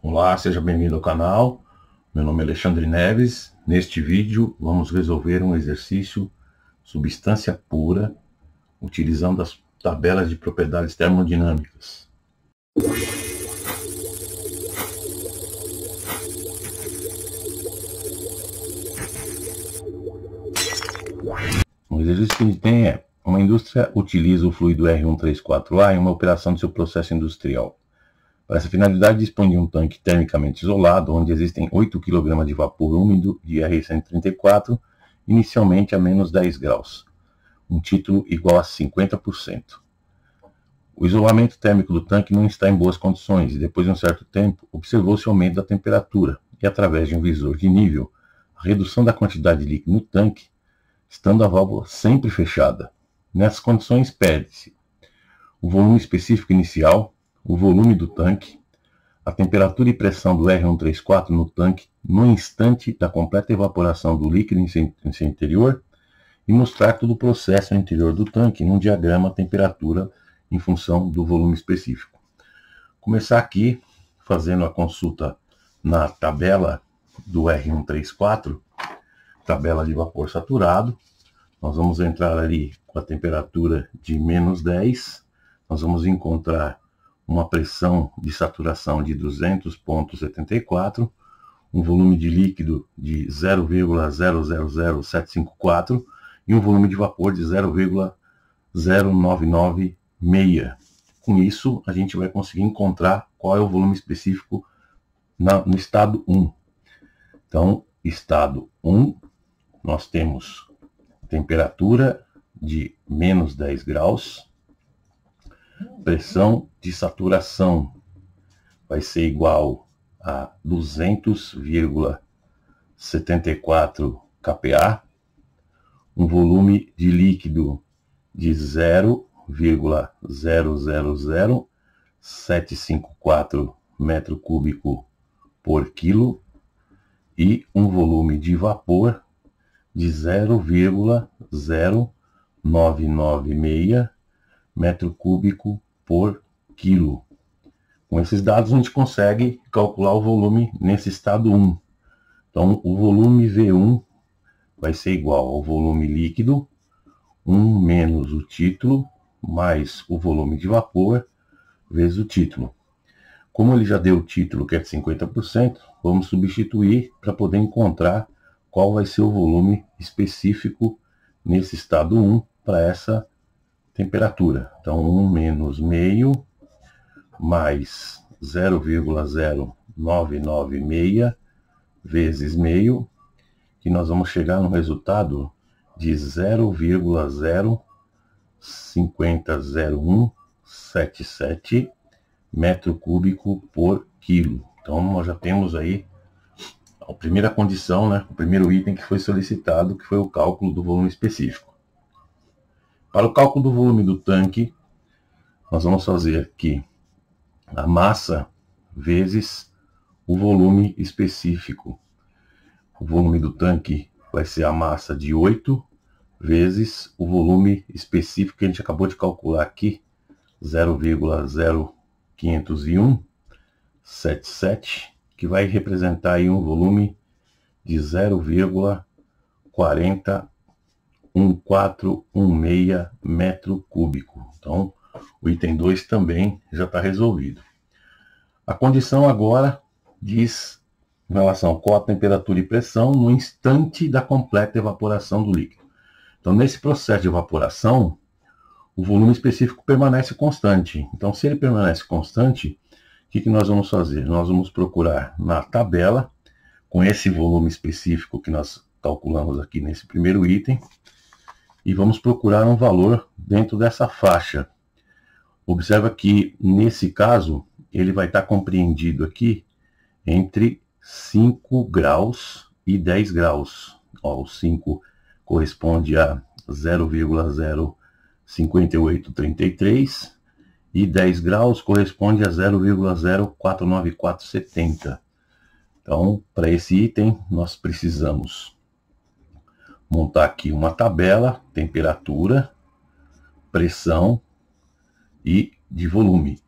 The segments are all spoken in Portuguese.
Olá, seja bem-vindo ao canal. Meu nome é Alexandre Neves. Neste vídeo vamos resolver um exercício substância pura utilizando as tabelas de propriedades termodinâmicas. O exercício que a gente tem é uma indústria utiliza o fluido R134A em uma operação de seu processo industrial. Para essa finalidade, dispõe de um tanque termicamente isolado, onde existem 8 kg de vapor úmido de R134, inicialmente a menos 10 graus, um título igual a 50%. O isolamento térmico do tanque não está em boas condições e depois de um certo tempo observou-se o aumento da temperatura e através de um visor de nível, a redução da quantidade de líquido no tanque, estando a válvula sempre fechada. Nessas condições perde-se o volume específico inicial, o volume do tanque, a temperatura e pressão do R134 no tanque no instante da completa evaporação do líquido em seu, em seu interior e mostrar todo o processo no interior do tanque num diagrama temperatura em função do volume específico. Começar aqui fazendo a consulta na tabela do R134, tabela de vapor saturado. Nós vamos entrar ali com a temperatura de menos 10. Nós vamos encontrar uma pressão de saturação de 200.74, um volume de líquido de 0,000754 e um volume de vapor de 0,0996. Com isso, a gente vai conseguir encontrar qual é o volume específico na, no estado 1. Então, estado 1, nós temos temperatura de menos 10 graus, pressão de saturação vai ser igual a 200,74 kPa, um volume de líquido de 0,000754 metro cúbico por quilo e um volume de vapor de 0,0996 metro cúbico por quilo. Com esses dados a gente consegue calcular o volume nesse estado 1. Então o volume V1 vai ser igual ao volume líquido, 1 menos o título, mais o volume de vapor, vezes o título. Como ele já deu o título, que é de 50%, vamos substituir para poder encontrar qual vai ser o volume específico nesse estado 1 para essa temperatura. Então, 1 menos meio mais 0,0996 vezes meio, que nós vamos chegar no resultado de 0,050177 metro cúbico por quilo. Então, nós já temos aí a primeira condição, né, o primeiro item que foi solicitado, que foi o cálculo do volume específico. Para o cálculo do volume do tanque, nós vamos fazer aqui a massa vezes o volume específico. O volume do tanque vai ser a massa de 8 vezes o volume específico que a gente acabou de calcular aqui, 0,0501,77, que vai representar aí um volume de 0,40 1416 metro cúbico. Então, o item 2 também já está resolvido. A condição agora diz em relação a qual a temperatura e pressão no instante da completa evaporação do líquido. Então, nesse processo de evaporação, o volume específico permanece constante. Então, se ele permanece constante, o que, que nós vamos fazer? Nós vamos procurar na tabela, com esse volume específico que nós calculamos aqui nesse primeiro item, e vamos procurar um valor dentro dessa faixa. Observa que nesse caso ele vai estar compreendido aqui entre 5 graus e 10 graus. Ó, o 5 corresponde a 0,05833 e 10 graus corresponde a 0,049470. Então, para esse item, nós precisamos montar aqui uma tabela, temperatura, pressão e de volume.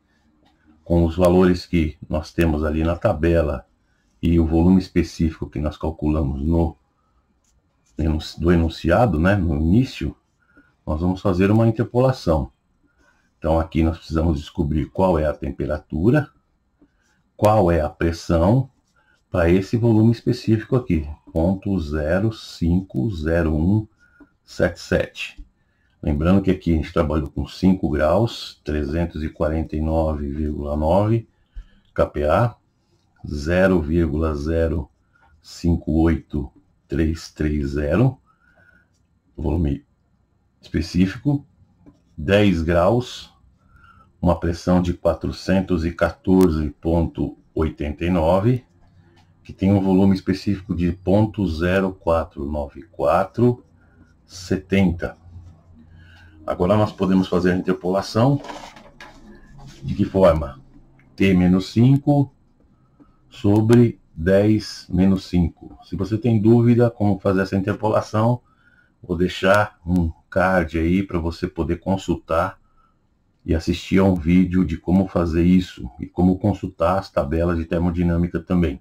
Com os valores que nós temos ali na tabela e o volume específico que nós calculamos no do enunciado, né, no início, nós vamos fazer uma interpolação. Então aqui nós precisamos descobrir qual é a temperatura, qual é a pressão para esse volume específico aqui. 0,050177. Lembrando que aqui a gente trabalhou com 5 graus, 349,9 kPa, 0,058330, volume específico, 10 graus, uma pressão de 414,89 que tem um volume específico de 0.0494 Agora nós podemos fazer a interpolação. De que forma? T menos 5 sobre 10 menos 5. Se você tem dúvida como fazer essa interpolação, vou deixar um card aí para você poder consultar e assistir a um vídeo de como fazer isso e como consultar as tabelas de termodinâmica também.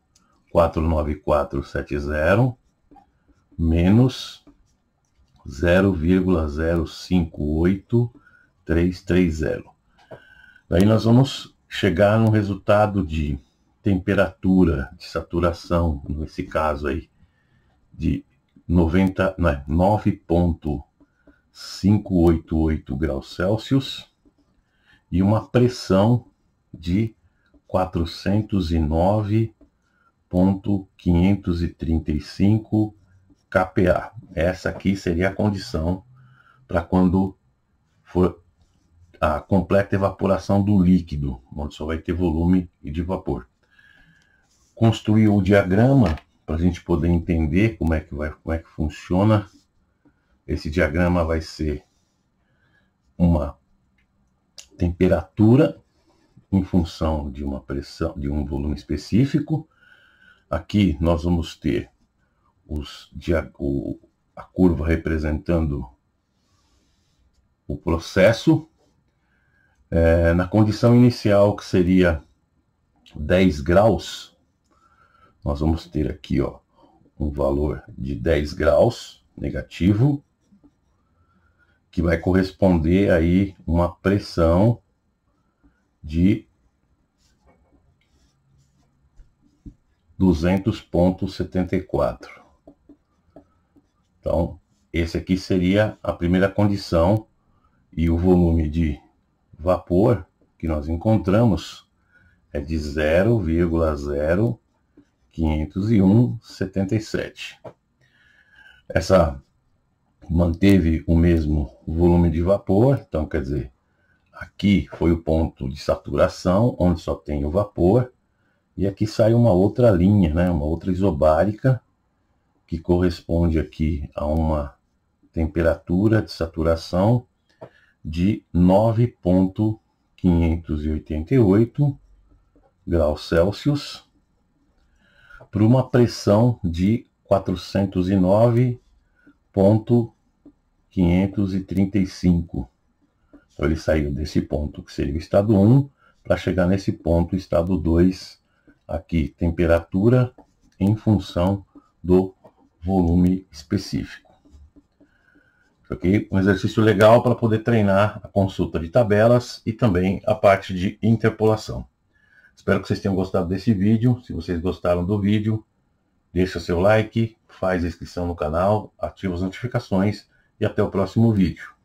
49470 menos 0,058330. Daí nós vamos chegar no resultado de temperatura de saturação, nesse caso aí, de 9.588 é, graus Celsius e uma pressão de 409 graus. 0,535 kPa. Essa aqui seria a condição para quando for a completa evaporação do líquido, onde só vai ter volume e de vapor. Construir o diagrama para a gente poder entender como é que vai, como é que funciona. Esse diagrama vai ser uma temperatura em função de uma pressão, de um volume específico Aqui nós vamos ter os, a curva representando o processo. É, na condição inicial, que seria 10 graus, nós vamos ter aqui ó, um valor de 10 graus negativo, que vai corresponder aí uma pressão de 200.74. Então, esse aqui seria a primeira condição e o volume de vapor que nós encontramos é de 0,0501,77. Essa manteve o mesmo volume de vapor, então quer dizer, aqui foi o ponto de saturação, onde só tem o vapor, e aqui sai uma outra linha, né? uma outra isobárica, que corresponde aqui a uma temperatura de saturação de 9,588 graus Celsius para uma pressão de 409,535. Então ele saiu desse ponto que seria o estado 1 para chegar nesse ponto, estado 2, aqui temperatura em função do volume específico. Ok? um exercício legal para poder treinar a consulta de tabelas e também a parte de interpolação. Espero que vocês tenham gostado desse vídeo. Se vocês gostaram do vídeo, deixa seu like, faz a inscrição no canal, ativa as notificações e até o próximo vídeo.